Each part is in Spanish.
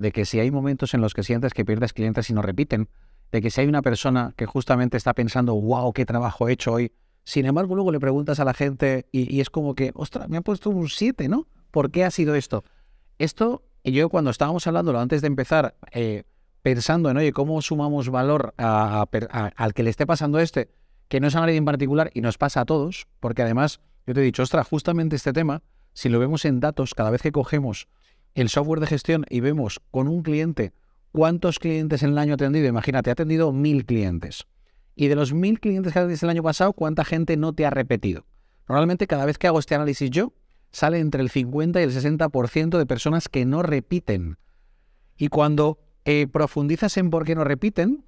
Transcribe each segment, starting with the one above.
de que si hay momentos en los que sientes que pierdes clientes y no repiten, de que si hay una persona que justamente está pensando, wow, qué trabajo he hecho hoy, sin embargo luego le preguntas a la gente y, es como que, ostras, me han puesto un 7, ¿no? ¿Por qué ha sido esto? Esto, yo cuando estábamos hablándolo antes de empezar, eh, pensando en, oye, ¿cómo sumamos valor al que le esté pasando este? Que no es a nadie en particular y nos pasa a todos, porque además, yo te he dicho, ostras, justamente este tema, si lo vemos en datos, cada vez que cogemos el software de gestión y vemos con un cliente cuántos clientes en el año ha atendido. Imagínate, ha atendido mil clientes. Y de los mil clientes que tenido el año pasado, ¿cuánta gente no te ha repetido? Normalmente cada vez que hago este análisis yo, sale entre el 50 y el 60% de personas que no repiten. Y cuando eh, profundizas en por qué no repiten,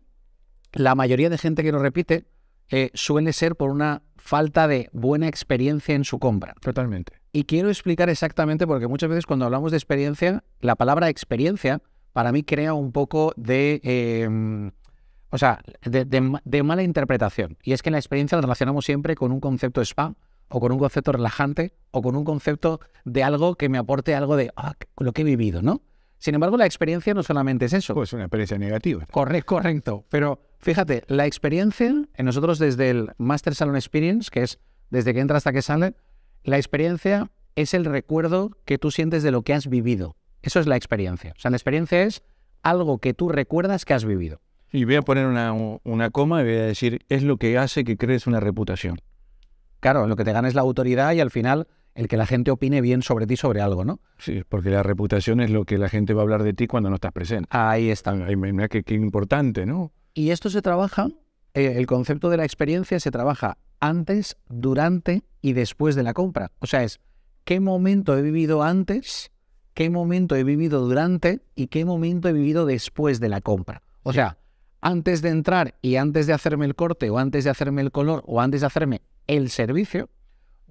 la mayoría de gente que no repite eh, suele ser por una falta de buena experiencia en su compra. Totalmente. Y quiero explicar exactamente, porque muchas veces cuando hablamos de experiencia, la palabra experiencia para mí crea un poco de... Em, o sea, de, mala interpretación. Y es que la experiencia la relacionamos siempre con un concepto spa, o con un concepto relajante, o con un concepto de algo que me aporte algo de ah, lo que he vivido, ¿no? Sin embargo, la experiencia no solamente es eso. Pues una experiencia negativa. Correcto, correcto. Pero fíjate, la experiencia, en nosotros desde el Master Salon Experience, que es desde que entra hasta que sale, la experiencia es el recuerdo que tú sientes de lo que has vivido. Eso es la experiencia. O sea, la experiencia es algo que tú recuerdas que has vivido. Y voy a poner una, una coma y voy a decir, es lo que hace que crees una reputación. Claro, lo que te gana es la autoridad y al final el que la gente opine bien sobre ti, sobre algo, ¿no? Sí, porque la reputación es lo que la gente va a hablar de ti cuando no estás presente. Ahí está. mira qué, importante, ¿no? Y esto se trabaja, eh, el concepto de la experiencia se trabaja antes, durante y después de la compra. O sea, es qué momento he vivido antes, qué momento he vivido durante y qué momento he vivido después de la compra. O sea, antes de entrar y antes de hacerme el corte o antes de hacerme el color o antes de hacerme el servicio,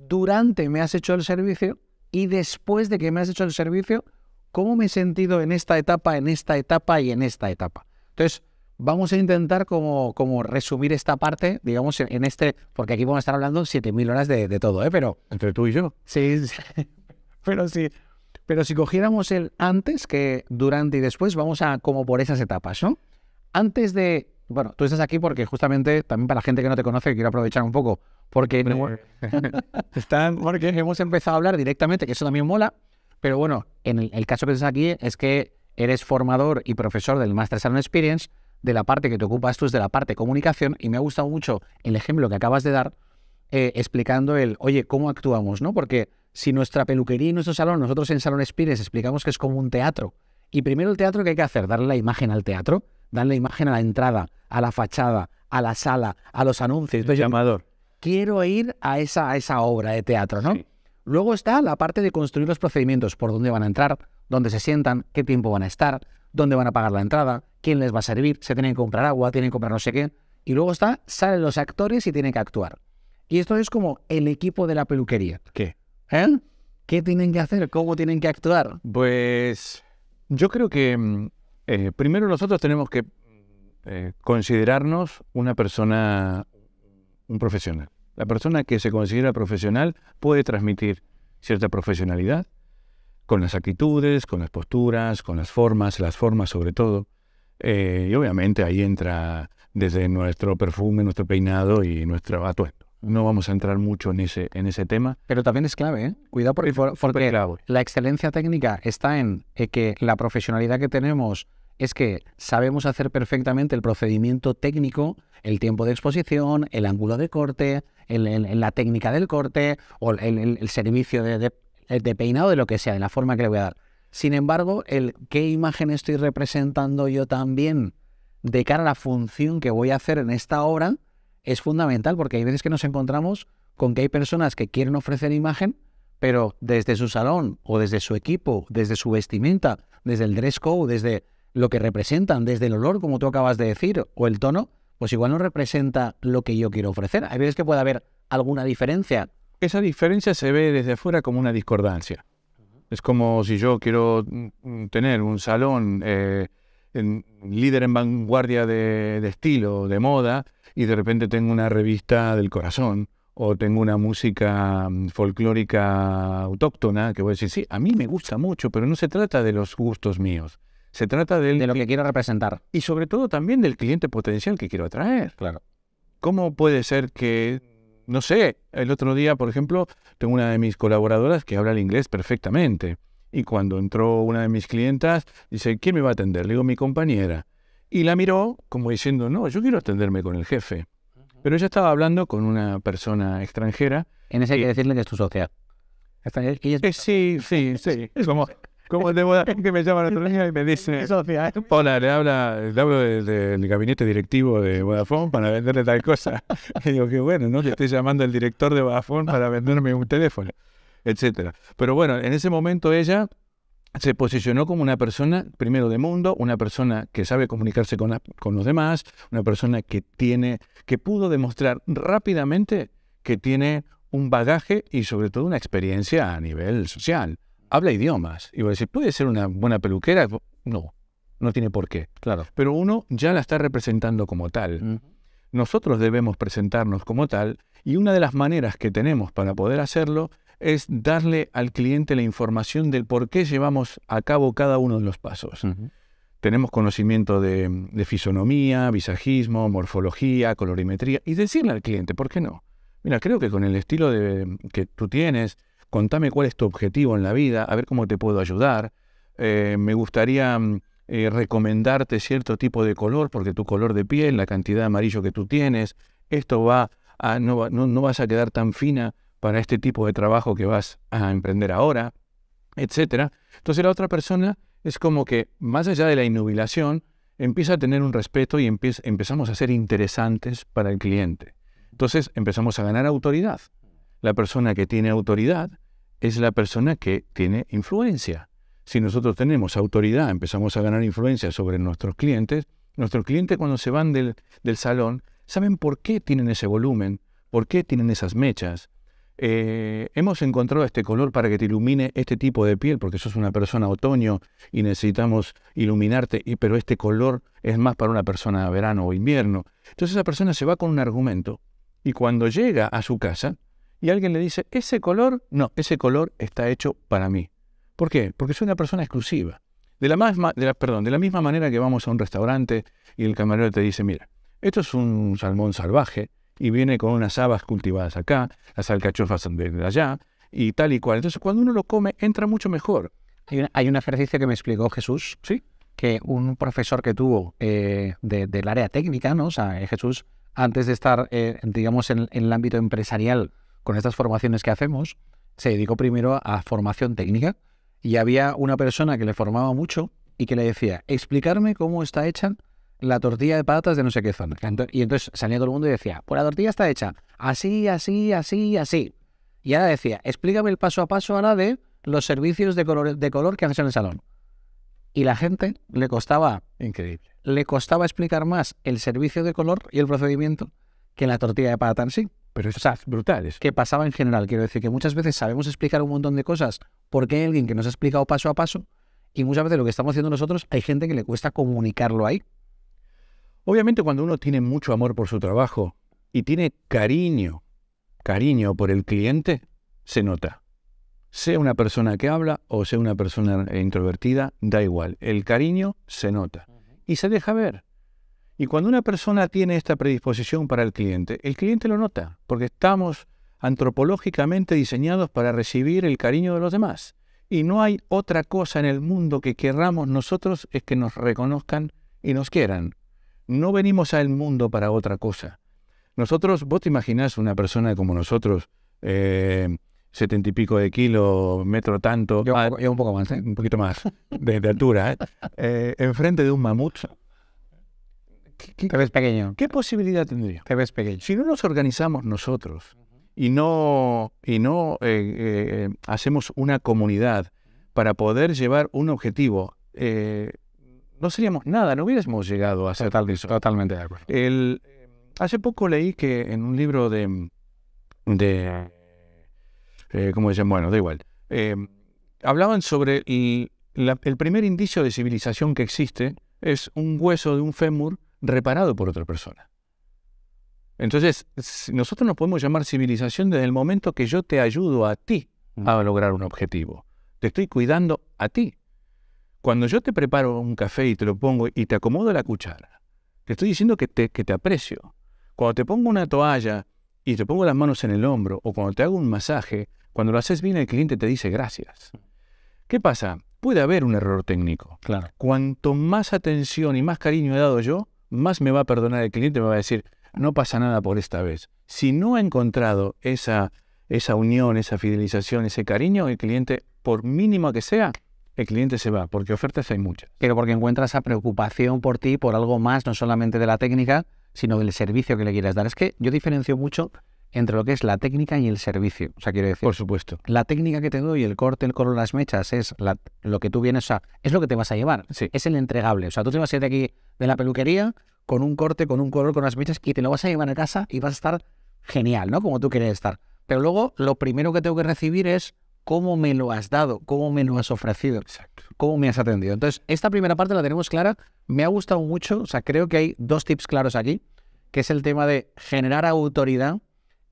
durante me has hecho el servicio y después de que me has hecho el servicio, cómo me he sentido en esta etapa, en esta etapa y en esta etapa. Entonces, vamos a intentar como, como resumir esta parte, digamos, en este, porque aquí vamos a estar hablando 7.000 horas de, de, todo, ¿eh? Pero... Entre tú y yo. Sí, pero sí. Pero si cogiéramos el antes, que durante y después, vamos a como por esas etapas, ¿no? antes de... Bueno, tú estás aquí porque justamente también para la gente que no te conoce, quiero aprovechar un poco, porque, eh. están, porque hemos empezado a hablar directamente, que eso también mola, pero bueno, en el, caso que estás aquí es que eres formador y profesor del Master Salon Experience, de la parte que te ocupas tú es de la parte comunicación, y me ha gustado mucho el ejemplo que acabas de dar, eh, explicando el, oye, ¿cómo actuamos? ¿no? Porque si nuestra peluquería y nuestro salón, nosotros en Salon Experience explicamos que es como un teatro, y primero el teatro ¿qué hay que hacer, darle la imagen al teatro, dan la imagen a la entrada, a la fachada, a la sala, a los anuncios. del llamador. Quiero ir a esa, esa obra de teatro, ¿no? Luego está la parte de construir los procedimientos, por dónde van a entrar, dónde se sientan, qué tiempo van a estar, dónde van a pagar la entrada, quién les va a servir, se tienen que comprar agua, tienen que comprar no sé qué. Y luego está, salen los actores y tienen que actuar. Y esto es como el equipo de la peluquería. ¿Qué? ¿Eh? ¿Qué tienen que hacer? ¿Cómo tienen que actuar? Pues yo creo que mm, eh, primero nosotros tenemos que eh, considerarnos una persona, un profesional. La persona que se considera profesional puede transmitir cierta profesionalidad con las actitudes, con las posturas, con las formas, las formas sobre todo. Eh, y obviamente ahí entra desde nuestro perfume, nuestro peinado y nuestro atuendo. No vamos a entrar mucho en ese, en ese tema. Pero también es clave, ¿eh? Cuidado porque, porque la excelencia técnica está en que la profesionalidad que tenemos es que sabemos hacer perfectamente el procedimiento técnico, el tiempo de exposición, el ángulo de corte, la técnica del corte o el, servicio de, peinado, de lo que sea, de la forma que le voy a dar. Sin embargo, el qué imagen estoy representando yo también de cara a la función que voy a hacer en esta obra es fundamental porque hay veces que nos encontramos con que hay personas que quieren ofrecer imagen, pero desde su salón o desde su equipo, desde su vestimenta, desde el dress code, desde lo que representan desde el olor, como tú acabas de decir, o el tono, pues igual no representa lo que yo quiero ofrecer. Hay veces que puede haber alguna diferencia. Esa diferencia se ve desde afuera como una discordancia. Es como si yo quiero mm, mm, tener un salón eh, en, líder en vanguardia de, de, estilo, de moda, y de repente tengo una revista del corazón o tengo una música mm, folclórica autóctona que voy a decir, sí, a mí me gusta mucho, pero no se trata de los gustos míos. Se trata del, de lo que quiero representar. Y sobre todo también del cliente potencial que quiero atraer. Claro. ¿Cómo puede ser que, no sé, el otro día, por ejemplo, tengo una de mis colaboradoras que habla el inglés perfectamente. Y cuando entró una de mis clientas, dice, ¿quién me va a atender? Le digo, mi compañera. Y la miró como diciendo, no, yo quiero atenderme con el jefe. Pero ella estaba hablando con una persona extranjera. En ese hay que decirle que es tu socia. Eh, sí, sí, sí. Es como, como te voy a que me llama la y me dice, ¿eh? hola, le habla, hablo del, gabinete directivo de Vodafone para venderle tal cosa. Y digo qué bueno, no le estoy llamando al director de Vodafone para venderme un teléfono, etcétera. Pero bueno, en ese momento ella se posicionó como una persona, primero de mundo, una persona que sabe comunicarse con, con los demás, una persona que tiene, que pudo demostrar rápidamente que tiene un bagaje y sobre todo una experiencia a nivel social habla idiomas. Y a decir, ¿puede ser una buena peluquera? No, no tiene por qué. Claro. Pero uno ya la está representando como tal. Nosotros debemos presentarnos como tal y una de las maneras que tenemos para poder hacerlo es darle al cliente la información del por qué llevamos a cabo cada uno de los pasos. Tenemos conocimiento de, fisonomía, visajismo, morfología, colorimetría y decirle al cliente, ¿por qué no? Mira, creo que con el estilo de, que tú tienes, contame cuál es tu objetivo en la vida, a ver cómo te puedo ayudar. Eh, me gustaría mm, eh, recomendarte cierto tipo de color, porque tu color de piel, la cantidad de amarillo que tú tienes, esto va a, no, vas a quedar tan fina para este tipo de trabajo que vas a emprender ahora, etcétera. Entonces la otra persona es como que, más allá de la inubilación... empieza a tener un respeto y empezamos a ser interesantes para el cliente. Entonces empezamos a ganar autoridad. La persona que tiene autoridad es la persona que tiene influencia. Si nosotros tenemos autoridad, empezamos a ganar influencia sobre nuestros clientes, nuestros clientes cuando se van del, salón saben por qué tienen ese volumen, por qué tienen esas mechas. Eh, hemos encontrado este color para que te ilumine este tipo de piel, porque sos una persona otoño y necesitamos iluminarte, y, pero este color es más para una persona de verano o invierno. Entonces esa persona se va con un argumento y cuando llega a su casa, y alguien le dice, ese color, no, ese color está hecho para mí. ¿Por qué? Porque soy una persona exclusiva. De la, misma, de perdón, de la misma manera que vamos a un restaurante y el camarero te dice, mira, esto es un salmón salvaje y viene con unas habas cultivadas acá, las alcachofas de allá y tal y cual. Entonces cuando uno lo come entra mucho mejor. Hay, una, hay un ejercicio que me explicó Jesús, ¿Sí? que un profesor que tuvo eh, del área técnica, ¿no? o sea, eh, Jesús, antes de estar, eh, digamos, en el ámbito empresarial, con estas formaciones que hacemos, se dedicó primero a formación técnica y había una persona que le formaba mucho y que le decía, explicarme cómo está hecha la tortilla de patatas de no sé qué zona. Y entonces salía todo el mundo y decía, pues la tortilla está hecha así, así, así, así. Y ahora decía, explícame el paso a paso ahora de los servicios de color, de color que han en el salón. Y la gente le costaba... Increíble. Le costaba explicar más el servicio de color y el procedimiento que en la tortilla de patata sí. Pero es brutales Que pasaba en general. Quiero decir que muchas veces sabemos explicar un montón de cosas porque hay alguien que nos ha explicado paso a paso y muchas veces lo que estamos haciendo nosotros hay gente que le cuesta comunicarlo ahí. Obviamente cuando uno tiene mucho amor por su trabajo y tiene cariño, cariño por el cliente, se nota. Sea una persona que habla o sea una persona introvertida, da igual. El cariño se nota y se deja ver. Y cuando una persona tiene esta predisposición para el cliente, el cliente lo nota, porque estamos antropológicamente diseñados para recibir el cariño de los demás. Y no hay otra cosa en el mundo que querramos nosotros es que nos reconozcan y nos quieran. No venimos al mundo para otra cosa. Nosotros, vos te imaginás una persona como nosotros, eh, setenta y pico de kilo, metro tanto. Ah, un poco más, ¿eh? un poquito más de, altura, ¿eh? enfrente de un mamut ¿qué, ves pequeño. ¿Qué posibilidad tendría? Te ves pequeño. Si no nos organizamos nosotros y no, y no eh, eh, hacemos una comunidad para poder llevar un objetivo, eh, no seríamos nada, no hubiésemos llegado a ser tal. totalmente de acuerdo. hace poco leí que en un libro de, de ¿cómo dicen? Bueno, da igual. hablaban sobre el primer indicio de civilización que existe es un hueso de un fémur reparado por otra persona. Entonces, nosotros nos podemos llamar civilización desde el momento que yo te ayudo a ti mm. a lograr un objetivo. Te estoy cuidando a ti. Cuando yo te preparo un café y te lo pongo y te acomodo la cuchara, te estoy diciendo que te, que te aprecio. Cuando te pongo una toalla y te pongo las manos en el hombro, o cuando te hago un masaje, cuando lo haces bien el cliente te dice gracias. Mm. ¿Qué pasa? Puede haber un error técnico. Claro. Cuanto más atención y más cariño he dado yo, más me va a perdonar el cliente, me va a decir, no pasa nada por esta vez. Si no ha encontrado esa, esa unión, esa fidelización, ese cariño, el cliente, por mínimo que sea, el cliente se va, porque ofertas hay muchas. Pero porque encuentras esa preocupación por ti, por algo más, no solamente de la técnica, sino del servicio que le quieras dar. Es que yo diferencio mucho entre lo que es la técnica y el servicio. O sea, quiero decir. Por supuesto. La técnica que te doy, el corte, el color, las mechas, es lo que tú vienes, a... es lo que te vas a llevar. Sí. Es el entregable. O sea, tú te vas a ir de aquí de la peluquería con un corte, con un color, con las mechas y te lo vas a llevar a casa y vas a estar genial, ¿no? Como tú quieres estar. Pero luego lo primero que tengo que recibir es cómo me lo has dado, cómo me lo has ofrecido, Exacto. cómo me has atendido. Entonces, esta primera parte la tenemos clara. Me ha gustado mucho. O sea, creo que hay dos tips claros aquí, que es el tema de generar autoridad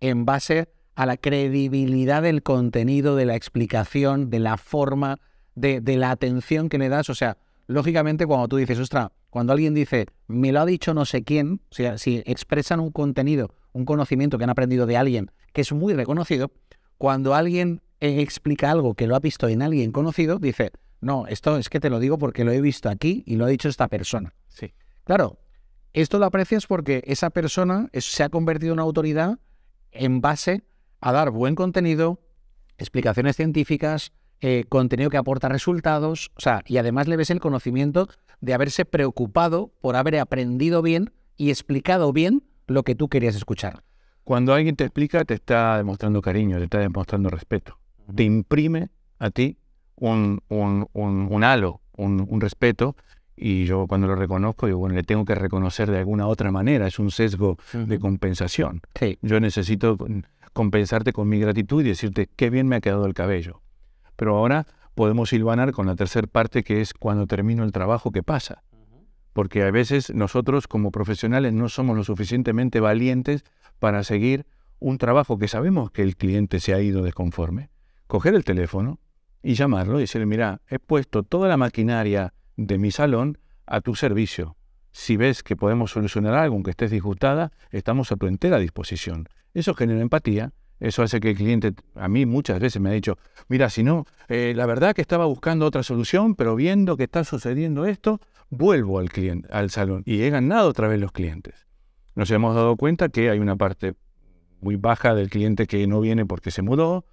en base a la credibilidad del contenido, de la explicación, de la forma, de, la atención que le das. O sea, lógicamente cuando tú dices, ostra, cuando alguien dice, me lo ha dicho no sé quién, o sea, si expresan un contenido, un conocimiento que han aprendido de alguien que es muy reconocido, cuando alguien explica algo que lo ha visto en alguien conocido, dice, no, esto es que te lo digo porque lo he visto aquí y lo ha dicho esta persona. Sí. Claro, esto lo aprecias porque esa persona se ha convertido en una autoridad en base a dar buen contenido, explicaciones científicas, eh, contenido que aporta resultados, y además le ves el conocimiento de haberse preocupado por haber aprendido bien y explicado bien lo que tú querías escuchar. Cuando alguien te explica, te está demostrando cariño, te está demostrando respeto. Te imprime a ti un, halo, un respeto y yo cuando lo reconozco, digo, bueno, le tengo que reconocer de alguna otra manera, es un sesgo de compensación. Yo necesito compensarte con mi gratitud y decirte qué bien me ha quedado el cabello. Pero ahora podemos hilvanar con la tercera parte que es cuando termino el trabajo, ¿qué pasa? Porque a veces nosotros como profesionales no somos lo suficientemente valientes para seguir un trabajo que sabemos que el cliente se ha ido desconforme. Coger el teléfono y llamarlo y decirle, mira, he puesto toda la maquinaria de mi salón a tu servicio. Si ves que podemos solucionar algo, aunque estés disgustada, estamos a tu entera disposición. Eso genera empatía, eso hace que el cliente, a mí muchas veces me ha dicho, mira, si no, eh, la verdad que estaba buscando otra solución, pero viendo que está sucediendo esto, vuelvo al, cliente, al salón y he ganado otra vez los clientes. Nos hemos dado cuenta que hay una parte muy baja del cliente que no viene porque se mudó,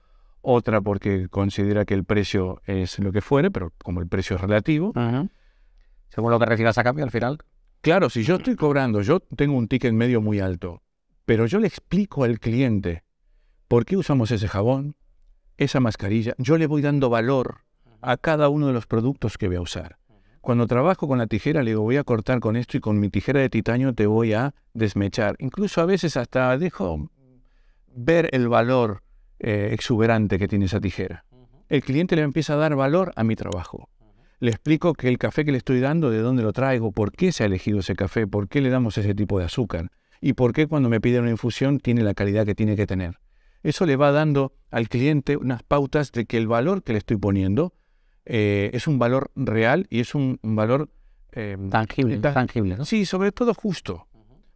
otra porque considera que el precio es lo que fuere, pero como el precio es relativo. Según lo que recibas a cambio al final. Claro, si yo estoy cobrando, yo tengo un ticket medio muy alto, pero yo le explico al cliente por qué usamos ese jabón, esa mascarilla, yo le voy dando valor a cada uno de los productos que voy a usar. Cuando trabajo con la tijera, le digo, voy a cortar con esto y con mi tijera de titanio te voy a desmechar. Incluso a veces hasta dejo ver el valor eh, exuberante que tiene esa tijera. El cliente le empieza a dar valor a mi trabajo. Le explico que el café que le estoy dando, de dónde lo traigo, por qué se ha elegido ese café, por qué le damos ese tipo de azúcar y por qué cuando me pide una infusión tiene la calidad que tiene que tener. Eso le va dando al cliente unas pautas de que el valor que le estoy poniendo eh, es un valor real y es un, valor eh, tangible, tangible ¿no? Sí, sobre todo justo.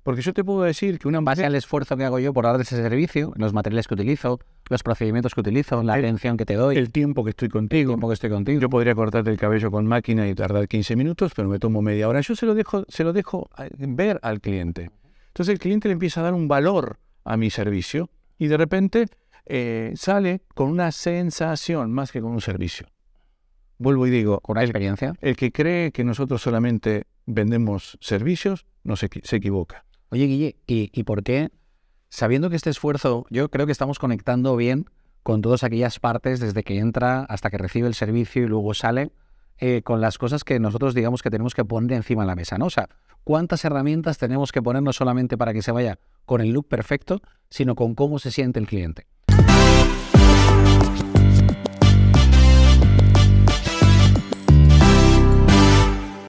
Porque yo te puedo decir que una base al esfuerzo que hago yo por dar ese servicio, los materiales que utilizo, los procedimientos que utilizo, la atención que te doy. El tiempo que estoy contigo. contigo. Yo podría cortarte el cabello con máquina y tardar 15 minutos, pero me tomo media hora. Yo se lo dejo, se lo dejo ver al cliente. Entonces el cliente le empieza a dar un valor a mi servicio y de repente eh, sale con una sensación más que con un servicio. Vuelvo y digo, con una experiencia, el que cree que nosotros solamente vendemos servicios no se equivoca. Oye, Guille, ¿y, por qué? Sabiendo que este esfuerzo, yo creo que estamos conectando bien con todas aquellas partes, desde que entra hasta que recibe el servicio y luego sale, eh, con las cosas que nosotros digamos que tenemos que poner encima de la mesa, ¿no? O sea, ¿cuántas herramientas tenemos que poner no solamente para que se vaya con el look perfecto, sino con cómo se siente el cliente?